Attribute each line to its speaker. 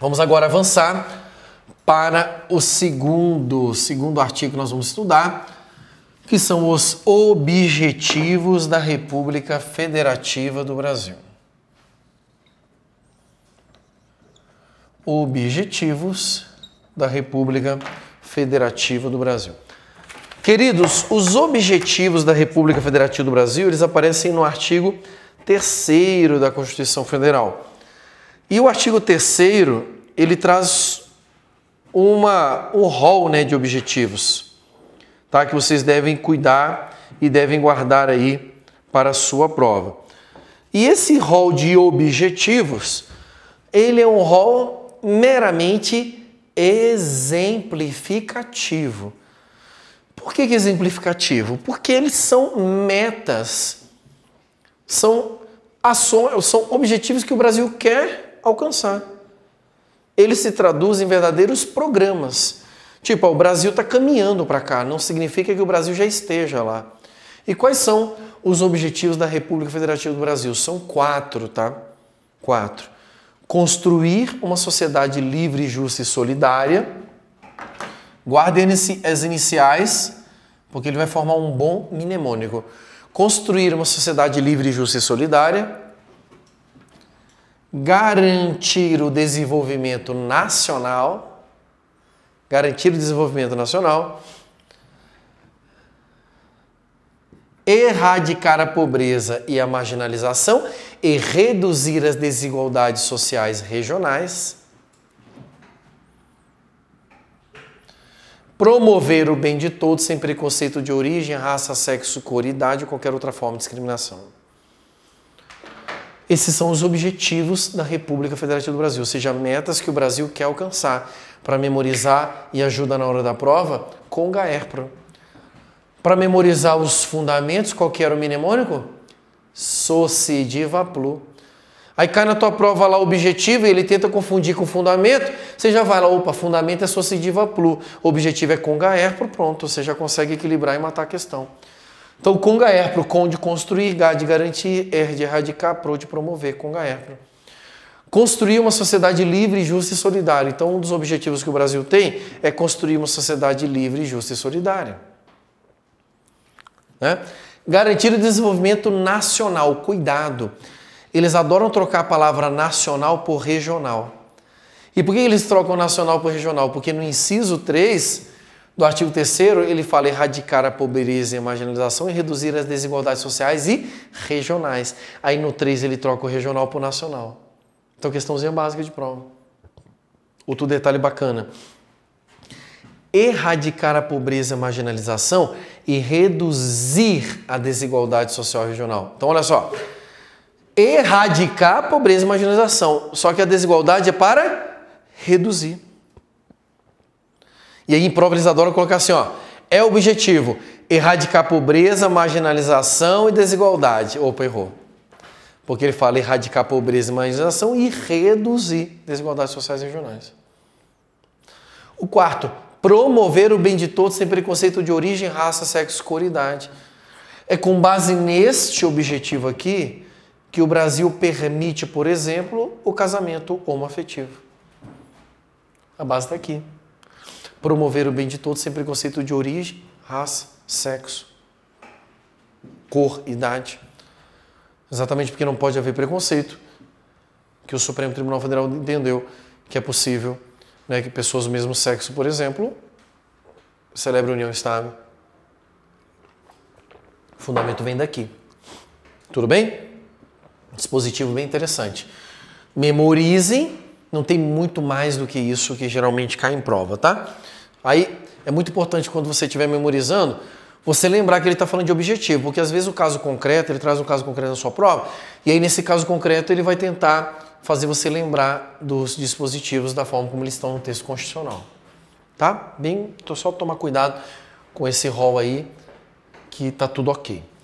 Speaker 1: Vamos agora avançar para o segundo, segundo artigo que nós vamos estudar, que são os objetivos da República Federativa do Brasil. Objetivos da República Federativa do Brasil. Queridos, os objetivos da República Federativa do Brasil, eles aparecem no artigo 3 da Constituição Federal. E o artigo 3 ele traz uma, um rol né, de objetivos tá? que vocês devem cuidar e devem guardar aí para a sua prova. E esse rol de objetivos, ele é um rol meramente exemplificativo. Por que, que exemplificativo? Porque eles são metas, são ações, são objetivos que o Brasil quer alcançar. Ele se traduz em verdadeiros programas. Tipo, ó, o Brasil está caminhando para cá, não significa que o Brasil já esteja lá. E quais são os objetivos da República Federativa do Brasil? São quatro, tá? Quatro. Construir uma sociedade livre, justa e solidária. Guardem as iniciais, porque ele vai formar um bom mnemônico. Construir uma sociedade livre, justa e solidária garantir o desenvolvimento nacional, garantir o desenvolvimento nacional, erradicar a pobreza e a marginalização e reduzir as desigualdades sociais regionais, promover o bem de todos sem preconceito de origem, raça, sexo, cor, idade ou qualquer outra forma de discriminação. Esses são os objetivos da República Federativa do Brasil, ou seja, metas que o Brasil quer alcançar para memorizar e ajuda na hora da prova com Gaerpro. Para memorizar os fundamentos, qual que era o mnemônico? Socidiva plu. Aí cai na tua prova lá o objetivo e ele tenta confundir com fundamento, você já vai lá, opa, fundamento é Socidiva plu, objetivo é com Gaerpro, pronto, você já consegue equilibrar e matar a questão. Então, é Erpro, com de construir, Ga de garantir, Er de erradicar, Pro de promover, é Erpro. Construir uma sociedade livre, justa e solidária. Então, um dos objetivos que o Brasil tem é construir uma sociedade livre, justa e solidária. Né? Garantir o desenvolvimento nacional, cuidado. Eles adoram trocar a palavra nacional por regional. E por que eles trocam nacional por regional? Porque no inciso 3 do artigo 3 ele fala erradicar a pobreza e a marginalização e reduzir as desigualdades sociais e regionais. Aí no 3 ele troca o regional por nacional. Então, questãozinha básica de prova. Outro detalhe bacana. Erradicar a pobreza e a marginalização e reduzir a desigualdade social regional. Então, olha só. Erradicar a pobreza e a marginalização. Só que a desigualdade é para reduzir. E aí, em prova, eles adoram colocar assim, ó. É objetivo erradicar pobreza, marginalização e desigualdade. Opa, errou. Porque ele fala erradicar pobreza e marginalização e reduzir desigualdades sociais e regionais. O quarto, promover o bem de todos sem preconceito de origem, raça, sexo, cor e idade. É com base neste objetivo aqui que o Brasil permite, por exemplo, o casamento homoafetivo. A base está aqui promover o bem de todos, sempre preconceito de origem, raça, sexo, cor, idade. Exatamente porque não pode haver preconceito, que o Supremo Tribunal Federal entendeu que é possível né, que pessoas do mesmo sexo, por exemplo, celebrem união estável. O fundamento vem daqui. Tudo bem? Dispositivo bem interessante. Memorizem não tem muito mais do que isso que geralmente cai em prova, tá? Aí é muito importante quando você estiver memorizando, você lembrar que ele está falando de objetivo, porque às vezes o caso concreto, ele traz um caso concreto na sua prova, e aí nesse caso concreto ele vai tentar fazer você lembrar dos dispositivos da forma como eles estão no texto constitucional. Tá? Bem, tô só tomar cuidado com esse rol aí, que tá tudo ok.